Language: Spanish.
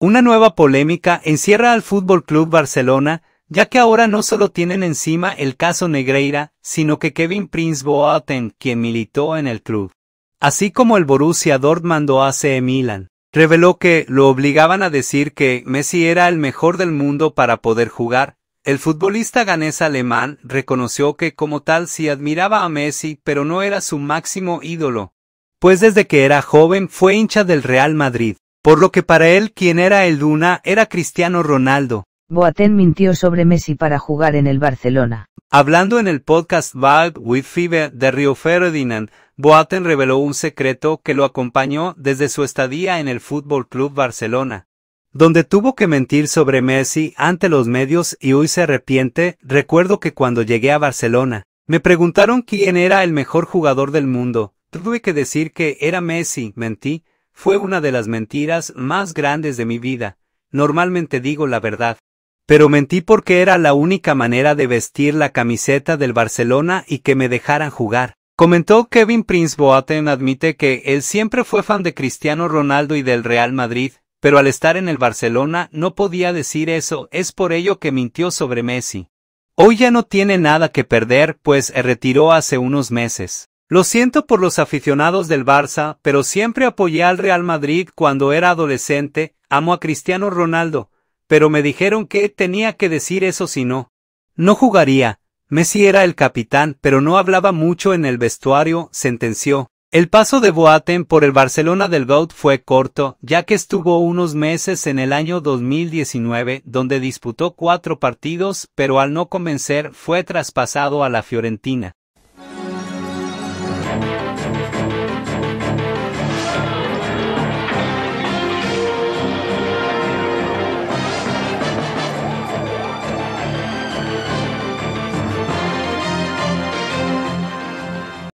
Una nueva polémica encierra al Fútbol Club Barcelona, ya que ahora no solo tienen encima el caso Negreira, sino que Kevin Prince Boaten, quien militó en el club, así como el Borussia Dortmund o AC Milan, reveló que lo obligaban a decir que Messi era el mejor del mundo para poder jugar. El futbolista ganés alemán reconoció que como tal sí admiraba a Messi, pero no era su máximo ídolo, pues desde que era joven fue hincha del Real Madrid por lo que para él quien era el Duna era Cristiano Ronaldo. Boateng mintió sobre Messi para jugar en el Barcelona. Hablando en el podcast Bug with Fever de Rio Ferdinand, Boateng reveló un secreto que lo acompañó desde su estadía en el Fútbol Club Barcelona donde tuvo que mentir sobre Messi ante los medios y hoy se arrepiente, recuerdo que cuando llegué a Barcelona, me preguntaron quién era el mejor jugador del mundo, tuve que decir que era Messi, mentí, fue una de las mentiras más grandes de mi vida. Normalmente digo la verdad. Pero mentí porque era la única manera de vestir la camiseta del Barcelona y que me dejaran jugar. Comentó Kevin Prince Boaten admite que él siempre fue fan de Cristiano Ronaldo y del Real Madrid, pero al estar en el Barcelona no podía decir eso, es por ello que mintió sobre Messi. Hoy ya no tiene nada que perder, pues eh, retiró hace unos meses. Lo siento por los aficionados del Barça, pero siempre apoyé al Real Madrid cuando era adolescente, amo a Cristiano Ronaldo, pero me dijeron que tenía que decir eso si no. No jugaría. Messi era el capitán, pero no hablaba mucho en el vestuario, sentenció. El paso de Boateng por el Barcelona del Goat fue corto, ya que estuvo unos meses en el año 2019, donde disputó cuatro partidos, pero al no convencer fue traspasado a la Fiorentina. Thank you.